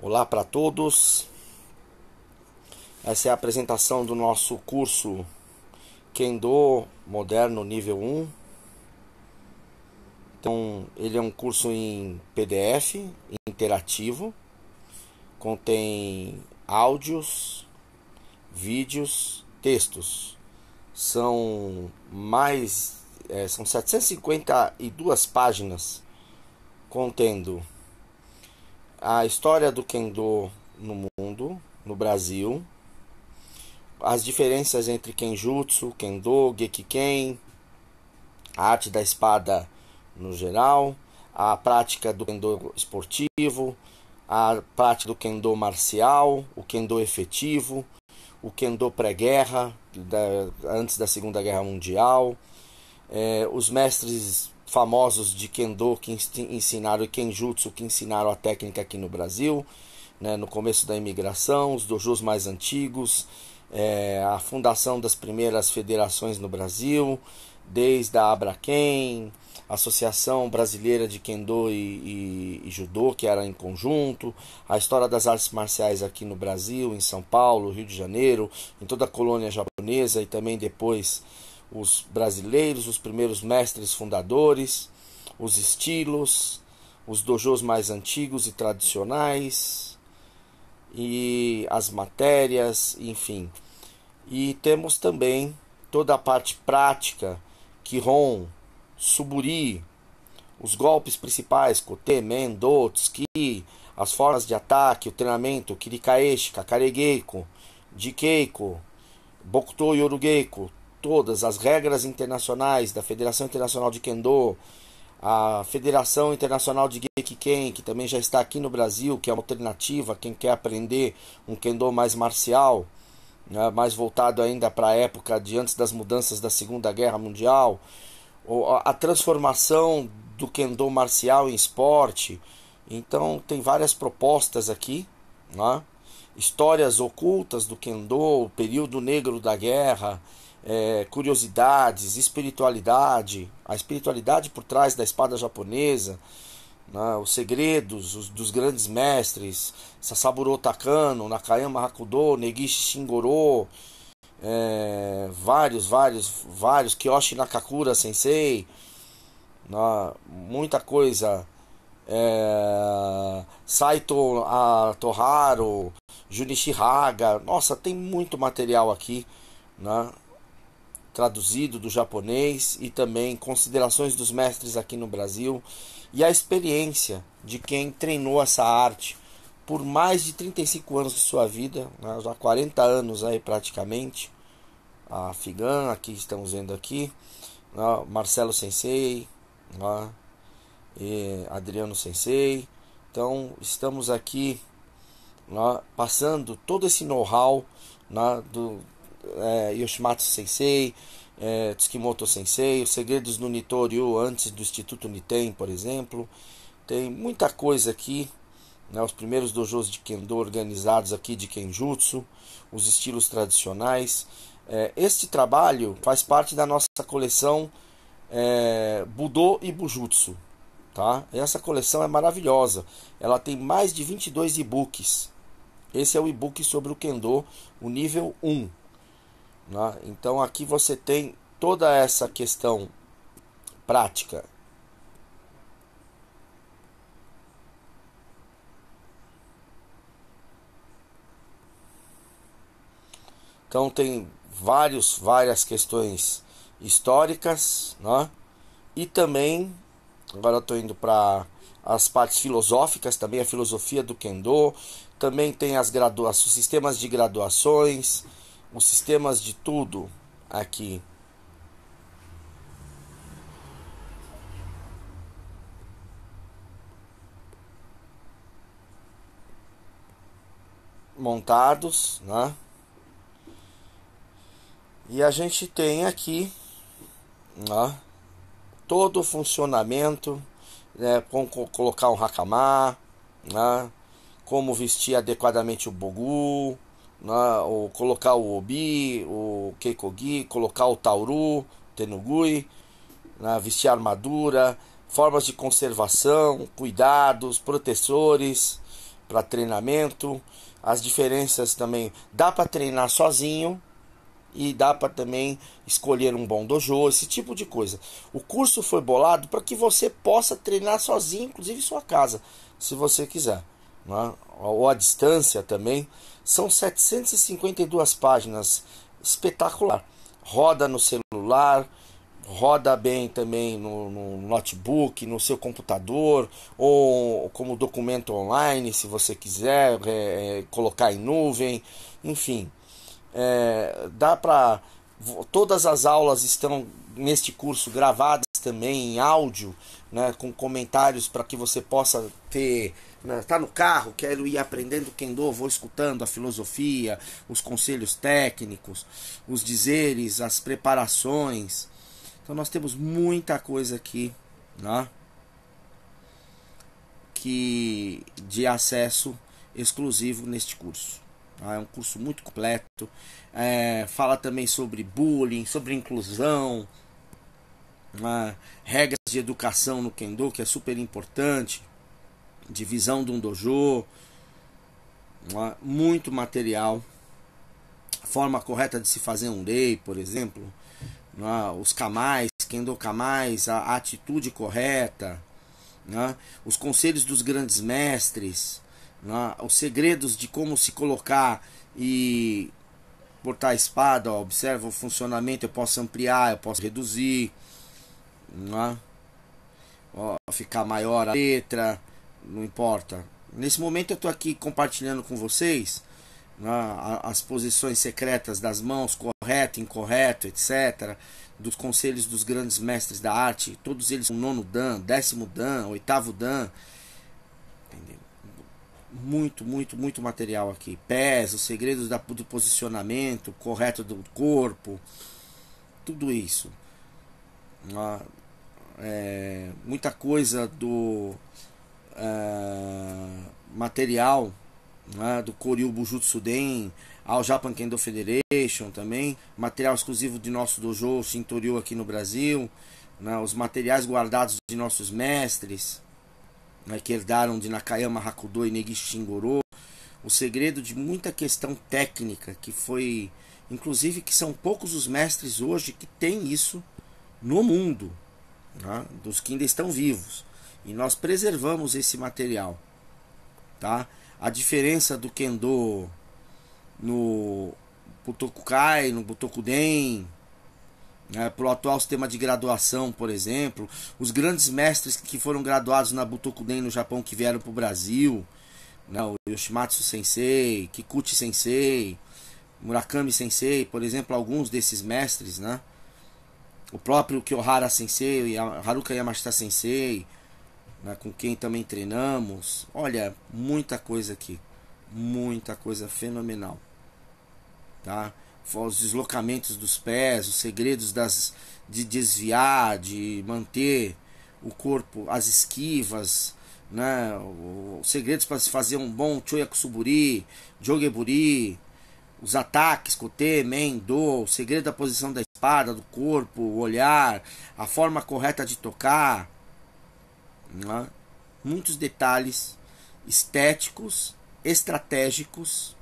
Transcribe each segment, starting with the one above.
Olá para todos. Essa é a apresentação do nosso curso Kendo Moderno Nível 1. Então, ele é um curso em PDF interativo. Contém áudios, vídeos, textos. São mais é, são 752 páginas contendo a história do Kendo no mundo, no Brasil, as diferenças entre Kenjutsu, Kendo, Gekiken, a arte da espada no geral, a prática do Kendo esportivo, a prática do Kendo marcial, o Kendo efetivo, o Kendo pré-guerra, antes da Segunda Guerra Mundial, eh, os mestres famosos de Kendo que ensinaram Kenjutsu, que ensinaram a técnica aqui no Brasil, né, no começo da imigração, os dojos mais antigos, é, a fundação das primeiras federações no Brasil, desde a Abraquem, Associação Brasileira de Kendo e, e, e, Judô, que era em conjunto, a história das artes marciais aqui no Brasil, em São Paulo, Rio de Janeiro, em toda a colônia japonesa e também depois os brasileiros, os primeiros mestres fundadores, os estilos, os dojos mais antigos e tradicionais, e as matérias, enfim. E temos também toda a parte prática, kihon, Suburi, os golpes principais, Kote, Mendo, Tsuki, as formas de ataque, o treinamento, Kirikaeshi, Kakaregeiko, Dikeiko, Bokuto Yorugeiko, todas as regras internacionais da Federação Internacional de Kendo, a Federação Internacional de Gekiken, que também já está aqui no Brasil, que é uma alternativa quem quer aprender um Kendo mais marcial, né, mais voltado ainda para a época de antes das mudanças da Segunda Guerra Mundial, a transformação do Kendo marcial em esporte. Então tem várias propostas aqui, né? histórias ocultas do Kendo, o período negro da guerra, é, curiosidades, espiritualidade, a espiritualidade por trás da espada japonesa, né, os segredos os, dos grandes mestres, Sasaburo Takano, Nakayama Hakudo, Negishi Shingoro, é, vários, vários, vários, Kyoshi Nakakura Sensei, né, muita coisa, é, Saito a, Toharu, Junichi Haga, nossa, tem muito material aqui, né, traduzido do japonês e também considerações dos mestres aqui no Brasil e a experiência de quem treinou essa arte por mais de 35 anos de sua vida, né, já 40 anos aí praticamente. A Figan, aqui estamos vendo aqui, né, Marcelo Sensei, né, Adriano Sensei. Então estamos aqui né, passando todo esse know-how né, do é, Yoshimatsu Sensei, é, Tsukimoto Sensei, Os Segredos do Nitoryu antes do Instituto Niten, por exemplo. Tem muita coisa aqui, né, os primeiros dojos de Kendo organizados aqui de Kenjutsu, os estilos tradicionais. É, este trabalho faz parte da nossa coleção é, Budô e Bujutsu. Tá? Essa coleção é maravilhosa. Ela tem mais de 22 e-books. Esse é o e-book sobre o Kendo, o nível 1. Né? Então aqui você tem toda essa questão prática. Então tem vários, várias questões históricas, né? E também, agora estou indo para as partes filosóficas, também a filosofia do Kendo, também tem as graduações, sistemas de graduações, os sistemas de tudo aqui. montados, né? E a gente tem aqui né, todo o funcionamento, né, como colocar um racamá, né, como vestir adequadamente o bogu né, ou colocar o Obi, o Keikogi, colocar o Tauru, Tenugui, né, vestir armadura, formas de conservação, cuidados, proteções para treinamento, as diferenças também. Dá para treinar sozinho e dá para também escolher um bom dojo, esse tipo de coisa. O curso foi bolado para que você possa treinar sozinho, inclusive em sua casa, se você quiser, né? ou à distância também. São 752 páginas, espetacular. Roda no celular, roda bem também no, no, notebook, no seu computador, ou como documento online, se você quiser é, é colocar em nuvem, enfim. É, dá para. Todas as aulas estão neste curso gravadas também em áudio, né, com comentários para que você possa ter está né, no carro, quero ir aprendendo Kendo, vou escutando a filosofia, os conselhos técnicos, os dizeres, as preparações. Então nós temos muita coisa aqui, né? Que de acesso exclusivo neste curso. Tá? É um curso muito completo. É, fala também sobre bullying, sobre inclusão, né, regras de educação no Kendo, que é super importante divisão de um dojo, muito material, forma correta de se fazer um rei, por exemplo, né, os kamais, do kamais, a atitude correta, né, os conselhos dos grandes mestres, né, os segredos de como se colocar e portar a espada, observa o funcionamento, eu posso ampliar, eu posso reduzir, ó, ficar maior a letra, não importa. Nesse momento eu estou aqui compartilhando com vocês né, as posições secretas das mãos, correto, incorreto, etc. Dos conselhos dos grandes mestres da arte, todos eles com nono dan, décimo dan, oitavo dan. Entendeu? Muito, muito, muito material aqui. Pés, os segredos da, do posicionamento correto do corpo, tudo isso. Ah, é, muita coisa do eh, material né, do Koryu Bujutsu Den, ao Japan Kendo Federation também, material exclusivo de nosso dojo Shintoryu aqui no Brasil, né, os materiais guardados de nossos mestres, né, que herdaram de Nakayama Hakudo e Negishi Shingoro, o segredo de muita questão técnica que foi, inclusive que são poucos os mestres hoje que têm isso no mundo, né, dos que ainda estão vivos. E nós preservamos esse material, tá? A diferença do kendo no Butokukai, no Butokuden, né, para o atual sistema de graduação, por exemplo, os grandes mestres que foram graduados na Butokuden no Japão que vieram para o Brasil, né, o Yoshimatsu Sensei, Kikuchi Sensei, Murakami Sensei, por exemplo, alguns desses mestres, né? O próprio Kyohara Sensei, Haruka Yamashita Sensei, né, com quem também treinamos. Olha, muita coisa aqui, muita coisa fenomenal. Tá? Os deslocamentos dos pés, os segredos das, de desviar, de manter o corpo, as esquivas, né? os segredos para se fazer um bom choyakusuburi, jogeburi, os ataques, kote, men, do, o segredo da posição da espada, do corpo, o olhar, a forma correta de tocar, né? Muitos detalhes estéticos, estratégicos.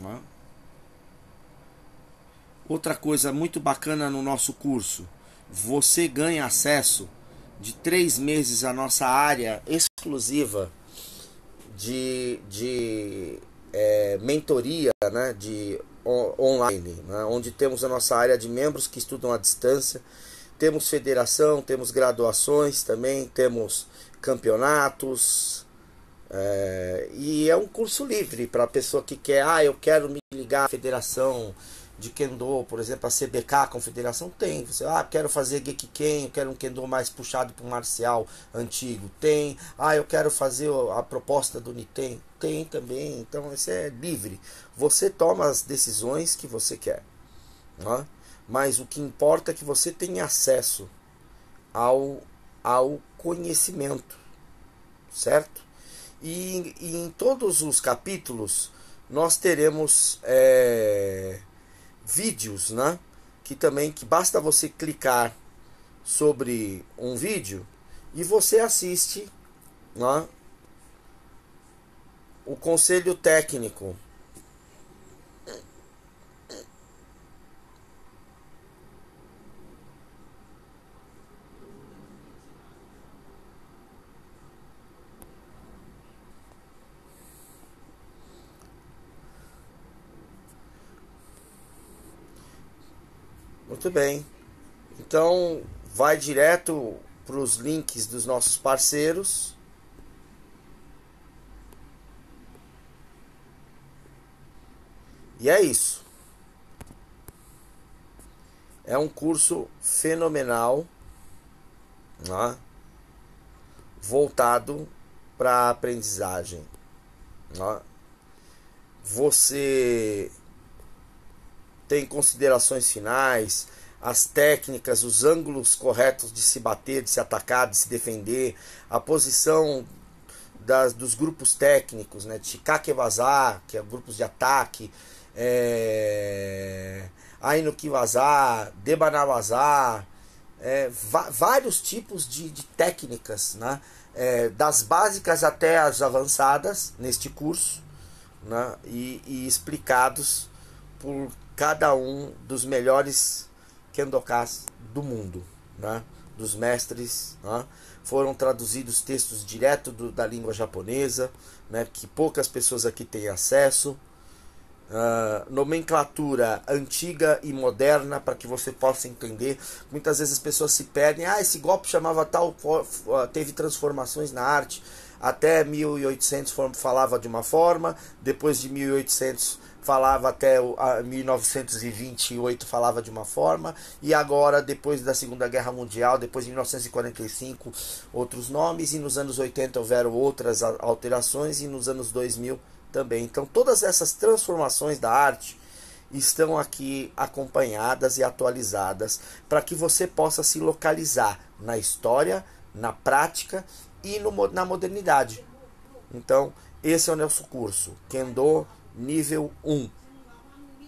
Né? Outra coisa muito bacana no nosso curso: você ganha acesso de três meses à nossa área exclusiva de, de é, mentoria né, de on, online, né, onde temos a nossa área de membros que estudam à distância temos federação, temos graduações também, temos campeonatos. É, e é um curso livre para a pessoa que quer, ah, eu quero me ligar à federação de Kendo, por exemplo, a CBK, a Confederação tem. Você, ah, quero fazer Gekiken, eu quero um Kendo mais puxado para o marcial antigo, tem. Ah, eu quero fazer a proposta do Niten, tem também. Então, isso é livre. Você toma as decisões que você quer. Né? mas o que importa é que você tenha acesso ao, ao conhecimento, certo? E, e em todos os capítulos nós teremos é, vídeos, né? Que também que basta você clicar sobre um vídeo e você assiste né? o conselho técnico Muito bem. Então, vai direto para os links dos nossos parceiros. E é isso. É um curso fenomenal, né? voltado para a aprendizagem. Né? Você tem considerações finais, as técnicas, os ângulos corretos de se bater, de se atacar, de se defender, a posição das, dos grupos técnicos, né? de Vazar, que é grupos de ataque, é... Ainuki Vazar, é, vários tipos de, de técnicas, né? É, das básicas até as avançadas neste curso, né? e, e explicados por cada um dos melhores kendokas do mundo, né? dos mestres. Né? Foram traduzidos textos direto do, da língua japonesa, né? que poucas pessoas aqui têm acesso. Uh, nomenclatura antiga e moderna para que você possa entender. Muitas vezes as pessoas se perdem. Ah, esse golpe chamava tal, ah, teve transformações na arte. Até 1800 falava de uma forma, depois de 1800 falava até 1928 falava de uma forma e agora depois da Segunda Guerra Mundial, depois de 1945 outros nomes e nos anos 80 houveram outras alterações e nos anos 2000 também. Então todas essas transformações da arte estão aqui acompanhadas e atualizadas para que você possa se localizar na história, na prática e no, na modernidade. Então, esse é o nosso curso, Kendo nível 1.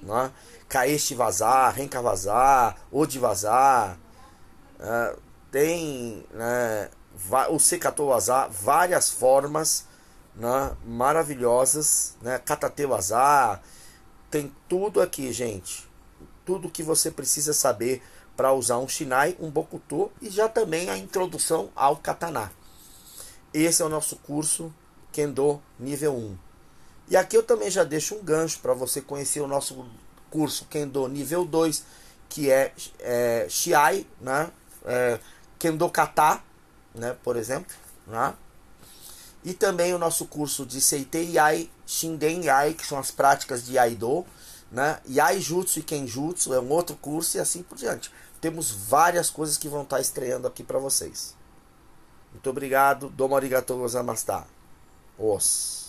Né? Caeste vazar, Renka vazar, Odi vazar. Uh, tem né, o Sekato vazar, várias formas né, maravilhosas. Né? Katate vazar. Tem tudo aqui, gente. Tudo que você precisa saber para usar um Shinai, um Bokuto e já também a introdução ao Katana. Esse é o nosso curso Kendo nível 1. E aqui eu também já deixo um gancho para você conhecer o nosso curso Kendo nível 2, que é, é Shiai, né? É, Kendo Kata, né? por exemplo. Né? E também o nosso curso de Seitei Yai, Shinden Yai, que são as práticas de Aido. Né? Yai Jutsu e Kenjutsu é um outro curso e assim por diante. Temos várias coisas que vão estar tá estreando aqui para vocês. Muito obrigado. Domo arigatou gozamashita. Os.